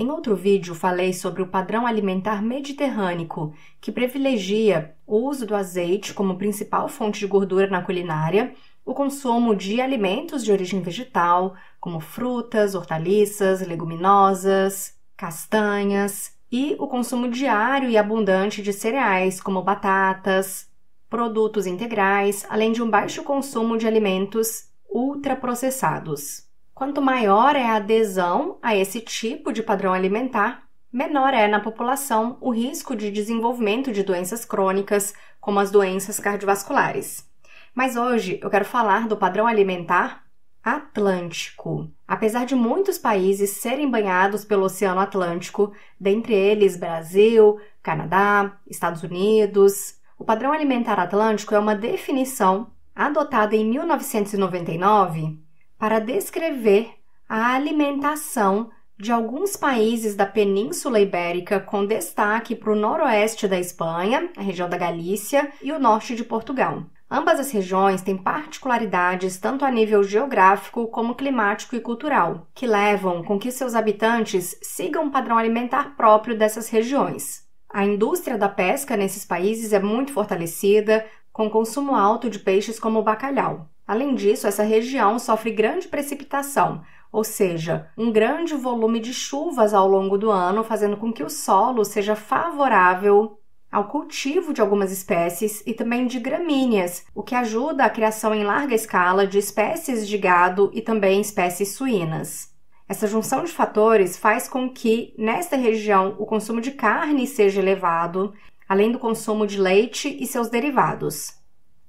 Em outro vídeo, falei sobre o padrão alimentar mediterrâneo, que privilegia o uso do azeite como principal fonte de gordura na culinária, o consumo de alimentos de origem vegetal, como frutas, hortaliças, leguminosas, castanhas, e o consumo diário e abundante de cereais, como batatas, produtos integrais, além de um baixo consumo de alimentos ultraprocessados. Quanto maior é a adesão a esse tipo de padrão alimentar, menor é na população o risco de desenvolvimento de doenças crônicas, como as doenças cardiovasculares. Mas hoje eu quero falar do padrão alimentar Atlântico. Apesar de muitos países serem banhados pelo Oceano Atlântico, dentre eles Brasil, Canadá, Estados Unidos, o padrão alimentar atlântico é uma definição adotada em 1999 para descrever a alimentação de alguns países da Península Ibérica, com destaque para o noroeste da Espanha, a região da Galícia e o norte de Portugal. Ambas as regiões têm particularidades tanto a nível geográfico como climático e cultural, que levam com que seus habitantes sigam um padrão alimentar próprio dessas regiões. A indústria da pesca nesses países é muito fortalecida, com consumo alto de peixes como o bacalhau. Além disso, essa região sofre grande precipitação, ou seja, um grande volume de chuvas ao longo do ano, fazendo com que o solo seja favorável ao cultivo de algumas espécies e também de gramíneas, o que ajuda a criação em larga escala de espécies de gado e também espécies suínas. Essa junção de fatores faz com que, nesta região, o consumo de carne seja elevado, além do consumo de leite e seus derivados.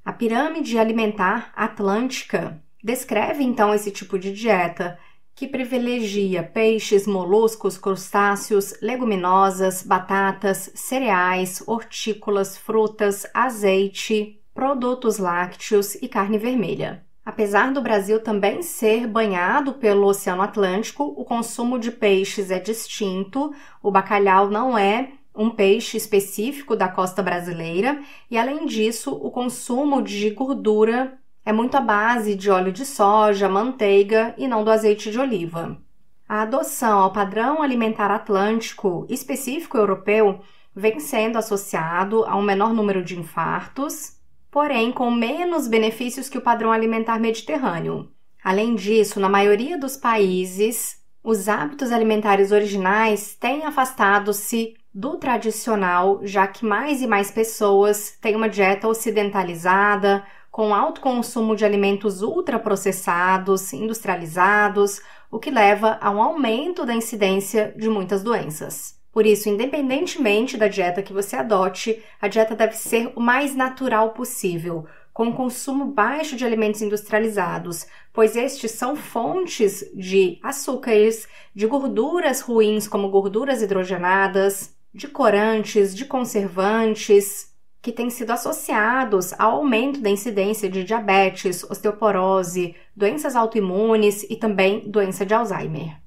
A pirâmide alimentar atlântica descreve então esse tipo de dieta que privilegia peixes, moluscos, crustáceos, leguminosas, batatas, cereais, hortícolas, frutas, azeite, produtos lácteos e carne vermelha. Apesar do Brasil também ser banhado pelo Oceano Atlântico, o consumo de peixes é distinto, o bacalhau não é um peixe específico da costa brasileira, e além disso, o consumo de gordura é muito à base de óleo de soja, manteiga e não do azeite de oliva. A adoção ao padrão alimentar atlântico específico europeu vem sendo associado a um menor número de infartos, porém com menos benefícios que o padrão alimentar mediterrâneo. Além disso, na maioria dos países, os hábitos alimentares originais têm afastado-se do tradicional, já que mais e mais pessoas têm uma dieta ocidentalizada, com alto consumo de alimentos ultraprocessados, industrializados, o que leva a um aumento da incidência de muitas doenças. Por isso, independentemente da dieta que você adote, a dieta deve ser o mais natural possível, com um consumo baixo de alimentos industrializados, pois estes são fontes de açúcares, de gorduras ruins como gorduras hidrogenadas, de corantes, de conservantes, que têm sido associados ao aumento da incidência de diabetes, osteoporose, doenças autoimunes e também doença de Alzheimer.